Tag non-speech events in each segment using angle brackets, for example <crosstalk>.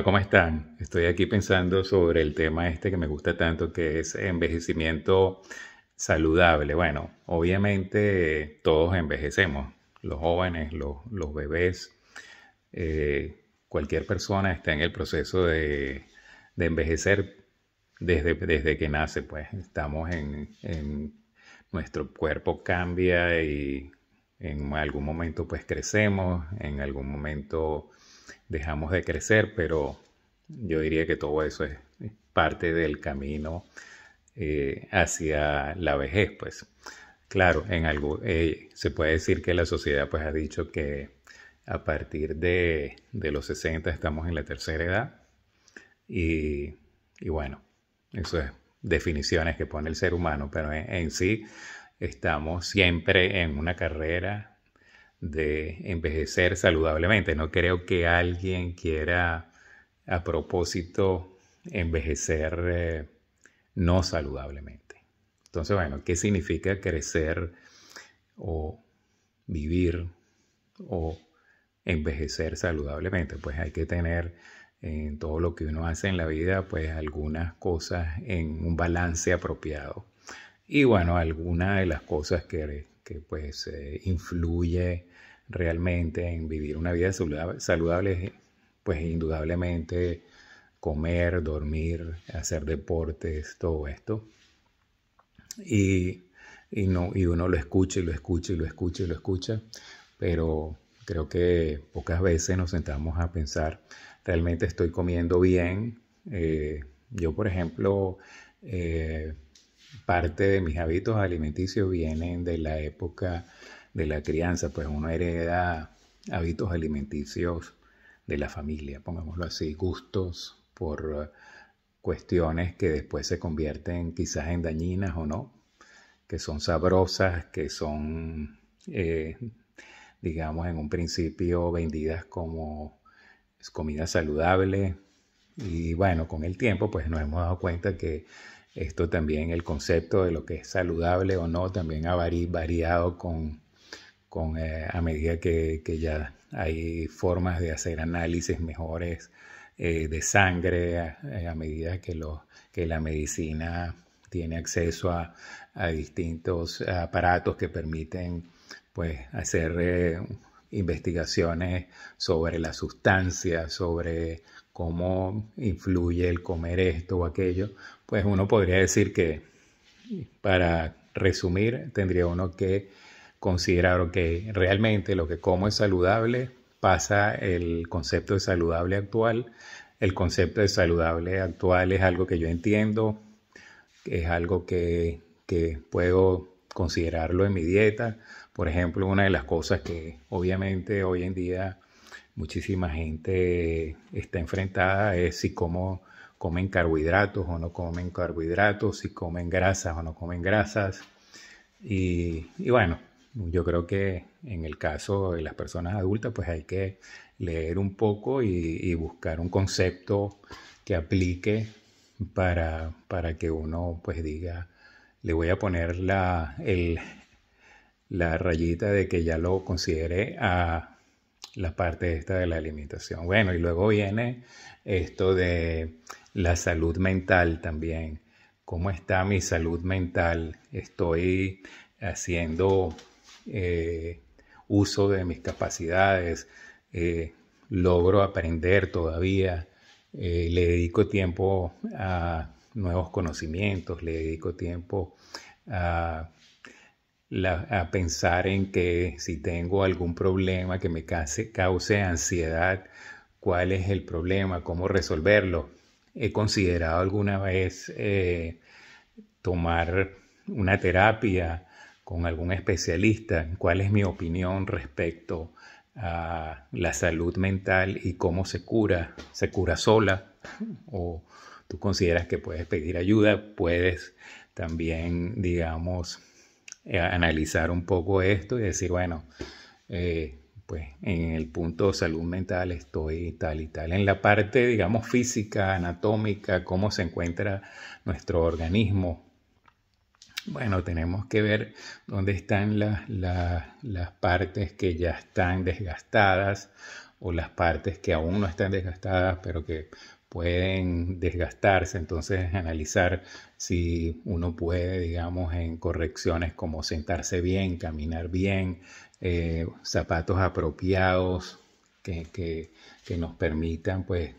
Ah, ¿Cómo están? Estoy aquí pensando sobre el tema este que me gusta tanto, que es envejecimiento saludable. Bueno, obviamente todos envejecemos, los jóvenes, los, bebés, eh, cualquier persona está en el proceso de, envejecer desde, desde, que nace, pues estamos en, en nuestro cuerpo cambia y en algún momento pues crecemos, en algún momento dejamos de crecer, pero yo diría que todo eso es parte del camino eh, hacia la vejez, pues. Claro, en algo, eh, se puede decir que la sociedad pues, ha dicho que a partir de, de los 60 estamos en la tercera edad. Y, bueno, eso es definiciones que pone el ser humano, pero en sí estamos siempre en una carrera de envejecer saludablemente. No creo que alguien quiera a propósito envejecer eh, no saludablemente. Entonces, bueno, ¿qué significa crecer o vivir o envejecer saludablemente? Pues hay que tener en todo lo que uno hace en la vida, pues algunas cosas en un balance apropiado. Y bueno, alguna de las cosas que, pues eh, influye realmente en vivir una vida saludable, pues indudablemente comer, dormir, hacer deportes, todo esto. Y, no, y uno lo escucha y lo escucha y lo escucha y lo escucha, pero creo que pocas veces nos sentamos a pensar, realmente estoy comiendo bien. Eh, yo, por ejemplo, eh, parte de mis hábitos alimenticios vienen de la época de la crianza, pues uno hereda hábitos alimenticios de la familia, pongámoslo así, gustos por eh, cuestiones que después se convierten quizás en dañinas o no, que son sabrosas, que son, eh, digamos, en un principio vendidas como comida saludable. Y bueno, con el tiempo pues nos hemos dado cuenta que esto también, el concepto de lo que es saludable o no, también ha variado con con, eh, a medida que, ya hay formas de hacer análisis mejores eh, de sangre, a, eh, medida que, que la medicina tiene acceso a, distintos aparatos que permiten pues, hacer investigaciones sobre la sustancia, sobre cómo influye el comer esto o aquello, pues uno podría decir que, para resumir, tendría uno que considerar que realmente lo que como es saludable pasa el concepto de saludable actual. El concepto de saludable actual es algo que yo entiendo, es algo que, puedo considerarlo en mi dieta. Por ejemplo, una de las cosas que obviamente hoy en día muchísima gente está enfrentada es si como, comen carbohidratos o no comen carbohidratos, si comen grasas o no comen grasas. Y, y bueno, yo creo que en el caso de las personas adultas, pues hay que leer un poco y, buscar un concepto que aplique para, que uno pues diga, le voy a poner la, rayita de que ya lo considere a la parte esta de la alimentación. Bueno, y luego viene esto de la salud mental también. ¿Cómo está mi salud mental? Estoy haciendo eh, uso de mis capacidades, eh, logro aprender todavía, eh, le dedico tiempo a nuevos conocimientos, le dedico tiempo a, pensar en que si tengo algún problema que me cause ansiedad, cuál es el problema, cómo resolverlo. He considerado alguna vez tomar una terapia con algún especialista cuál es mi opinión respecto a la salud mental y cómo se cura, se cura sola o tú consideras que puedes pedir ayuda, puedes también, digamos, eh, analizar un poco esto y decir, bueno, eh, pues en el punto de salud mental estoy tal y tal. En la parte, digamos, física, anatómica, cómo se encuentra nuestro organismo, bueno, tenemos que ver dónde están las partes que ya están desgastadas o las partes que aún no están desgastadas, pero que pueden desgastarse. Entonces, analizar si uno puede, digamos, en correcciones como sentarse bien, caminar bien, eh, zapatos apropiados que, nos permitan, pues,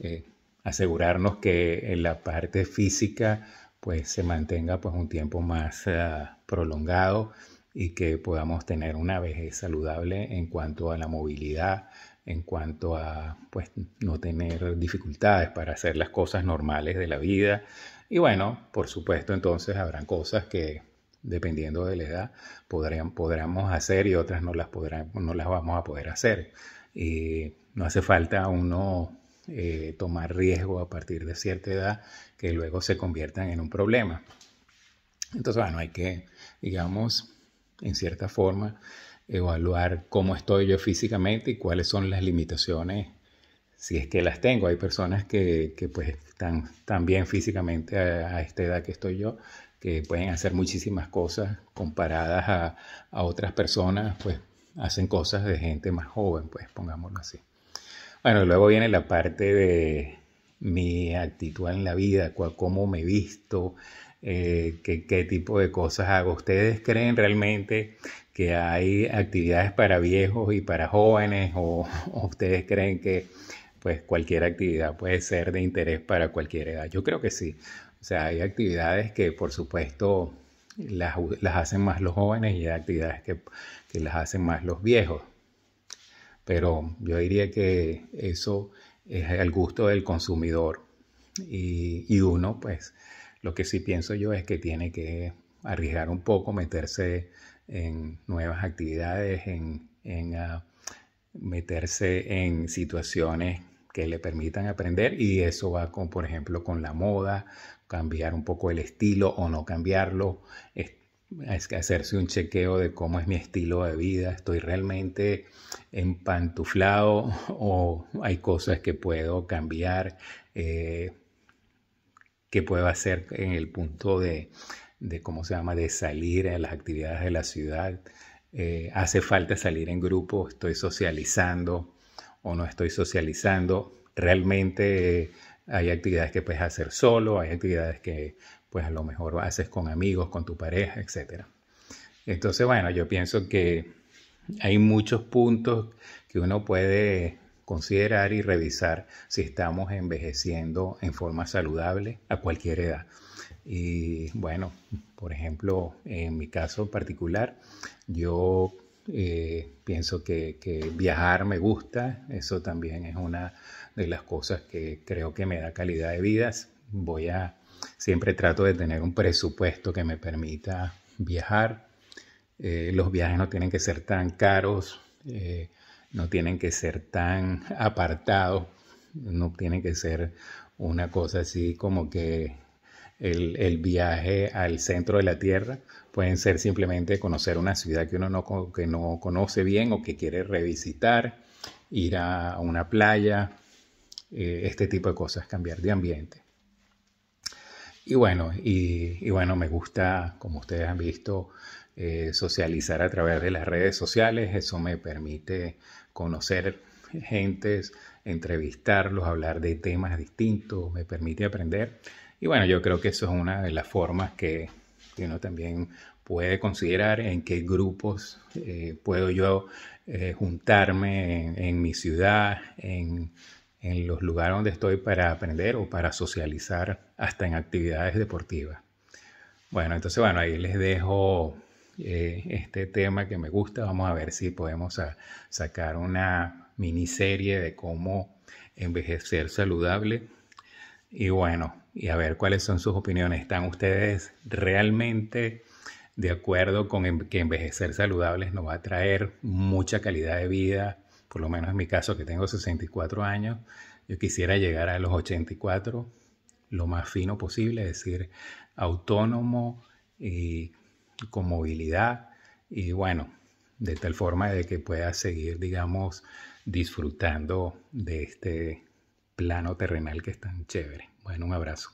eh, asegurarnos que en la parte física pues se mantenga pues un tiempo más ah, prolongado y que podamos tener una vejez saludable en cuanto a la movilidad, en cuanto a pues no tener dificultades para hacer las cosas normales de la vida. Y bueno, por supuesto, entonces habrán cosas que dependiendo de la edad podrían, podremos hacer y otras no las podrán, no las vamos a poder hacer. Y no hace falta uno eh, tomar riesgo a partir de cierta edad que luego se conviertan en un problema. Entonces, bueno, hay que, digamos, en cierta forma, evaluar cómo estoy yo físicamente y cuáles son las limitaciones, si es que las tengo. Hay personas que, pues están tan bien físicamente a, esta edad que estoy yo, que pueden hacer muchísimas cosas comparadas a, a otras personas, pues hacen cosas de gente más joven, pues pongámoslo así. Bueno, luego viene la parte de mi actitud en la vida, cómo me visto, eh, qué, tipo de cosas hago. ¿Ustedes creen realmente que hay actividades para viejos y para jóvenes <laughs> o, ustedes creen que pues cualquier actividad puede ser de interés para cualquier edad? Yo creo que sí. O sea, hay actividades que por supuesto las, hacen más los jóvenes y hay actividades que, las hacen más los viejos pero yo diría que eso es el gusto del consumidor. Y, uno, pues, lo que sí pienso yo es que tiene que arriesgar un poco, meterse en nuevas actividades, en, ah, meterse en situaciones que le permitan aprender y eso va con, por ejemplo, con la moda, cambiar un poco el estilo o no cambiarlo, hacerse un chequeo de cómo es mi estilo de vida, estoy realmente empantuflado <laughs> o hay cosas que puedo cambiar, eh, que puedo hacer en el punto de, de, cómo se llama, de salir a las actividades de la ciudad. Eh, hace falta salir en grupo, estoy socializando o no estoy socializando. Realmente eh, hay actividades que puedes hacer solo, hay actividades que pues a lo mejor haces con amigos, con tu pareja, etc. Entonces, bueno, yo pienso que hay muchos puntos que uno puede considerar y revisar si estamos envejeciendo en forma saludable a cualquier edad. Y bueno, por ejemplo, en mi caso particular, yo eh, pienso que, que, viajar me gusta, eso también es una de las cosas que creo que me da calidad de vida. Voy a siempre trato de tener un presupuesto que me permita viajar. Eh, los viajes no tienen que ser tan caros, eh, no tienen que ser tan apartados, no tienen que ser una cosa así como que el, viaje al centro de la Tierra, pueden ser simplemente conocer una ciudad que uno no, que no conoce bien o que quiere revisitar, ir a una playa, eh, este tipo de cosas, cambiar de ambiente. Y bueno, y, bueno, me gusta, como ustedes han visto, eh, socializar a través de las redes sociales. Eso me permite conocer gentes, entrevistarlos, hablar de temas distintos, me permite aprender. Y bueno, yo creo que eso es una de las formas que uno también puede considerar en qué grupos eh, puedo yo eh, juntarme en, mi ciudad, en, en los lugares donde estoy para aprender o para socializar, hasta en actividades deportivas. Bueno, entonces, bueno, ahí les dejo eh, este tema que me gusta. Vamos a ver si podemos sacar una miniserie de cómo envejecer saludable. Y bueno, y a ver cuáles son sus opiniones. ¿Están ustedes realmente de acuerdo con que envejecer saludables nos va a traer mucha calidad de vida? por lo menos en mi caso que tengo 64 años, yo quisiera llegar a los 84 lo más fino posible, es decir, autónomo y con movilidad y bueno, de tal forma de que pueda seguir, digamos, disfrutando de este plano terrenal que es tan chévere. Bueno, un abrazo.